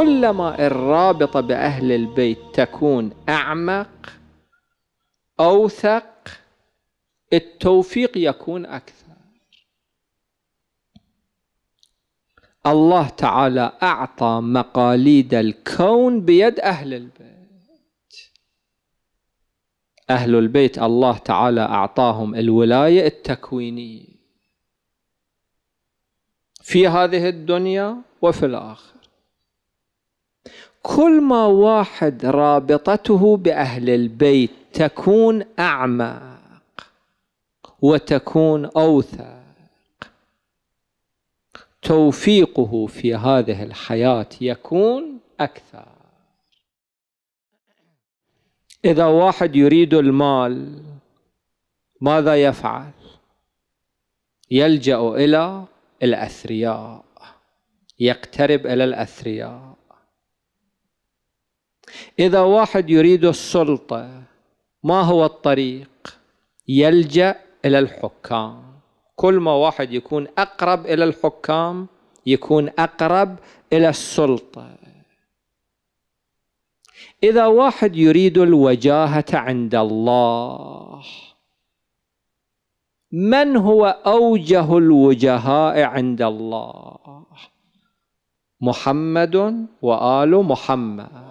كلما الرابطة بأهل البيت تكون أعمق أوثق التوفيق يكون أكثر الله تعالى أعطى مقاليد الكون بيد أهل البيت أهل البيت الله تعالى أعطاهم الولاية التكوينية في هذه الدنيا وفي الآخرة كل ما واحد رابطته باهل البيت تكون اعمق وتكون اوثق توفيقه في هذه الحياه يكون اكثر اذا واحد يريد المال ماذا يفعل يلجا الى الاثرياء يقترب الى الاثرياء إذا واحد يريد السلطة ما هو الطريق يلجأ إلى الحكام كل ما واحد يكون أقرب إلى الحكام يكون أقرب إلى السلطة إذا واحد يريد الوجاهة عند الله من هو أوجه الوجهاء عند الله محمد وآل محمد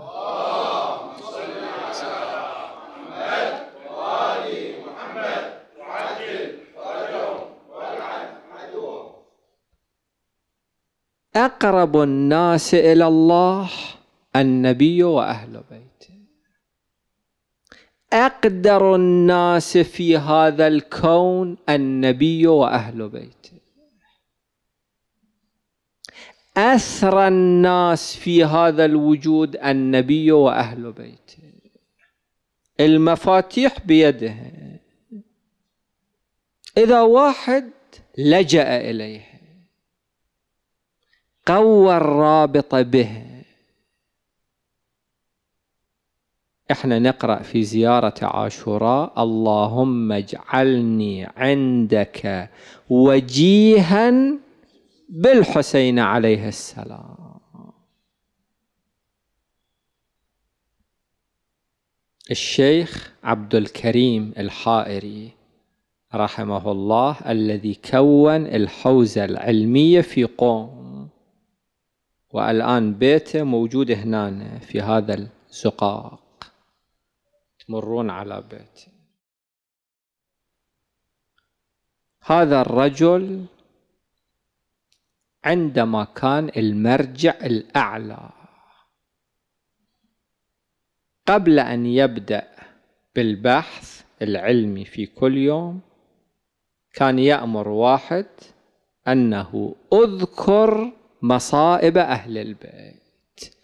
أقرب الناس إلى الله النبي وأهل بيته أقدر الناس في هذا الكون النبي وأهل بيته أثرى الناس في هذا الوجود النبي وأهل بيته المفاتيح بيده إذا واحد لجأ إليه قوى الرابط به احنا نقرأ في زيارة عاشوراء اللهم اجعلني عندك وجيها بالحسين عليه السلام الشيخ عبد الكريم الحائري رحمه الله الذي كون الحوزة العلمية في قوم والآن بيته موجود هنا في هذا الزقاق تمرون على بيته هذا الرجل عندما كان المرجع الأعلى قبل أن يبدأ بالبحث العلمي في كل يوم كان يأمر واحد أنه أذكر مصائب أهل البيت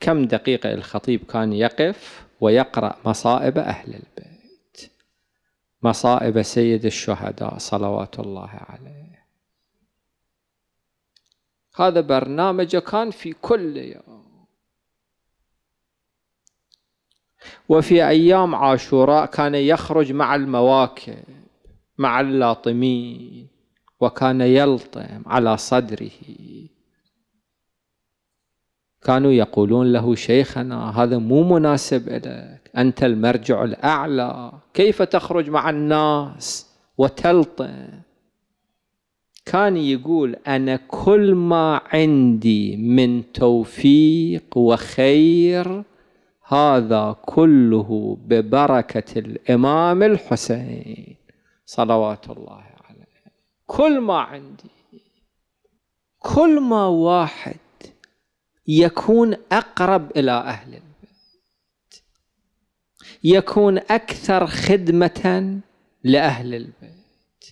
كم دقيقة الخطيب كان يقف ويقرأ مصائب أهل البيت مصائب سيد الشهداء صلوات الله عليه هذا برنامجه كان في كل يوم وفي أيام عاشوراء كان يخرج مع المواكب مع اللاطمين وكان يلطم على صدره كانوا يقولون له شيخنا هذا مو مناسب لك أنت المرجع الأعلى كيف تخرج مع الناس وتلطم كان يقول أنا كل ما عندي من توفيق وخير هذا كله ببركة الإمام الحسين صلوات الله عليه كل ما عندي كل ما واحد يكون أقرب إلى أهل البيت يكون أكثر خدمة لأهل البيت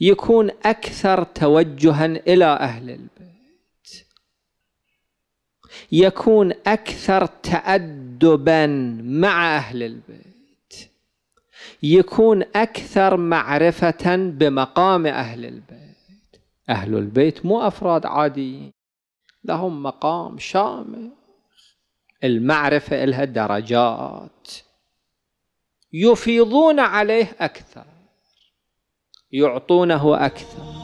يكون أكثر توجها إلى أهل البيت يكون أكثر تأدبا مع أهل البيت يكون أكثر معرفة بمقام أهل البيت أهل البيت مو أفراد عاديين لهم مقام شامخ المعرفة لها درجات يفيضون عليه أكثر يعطونه أكثر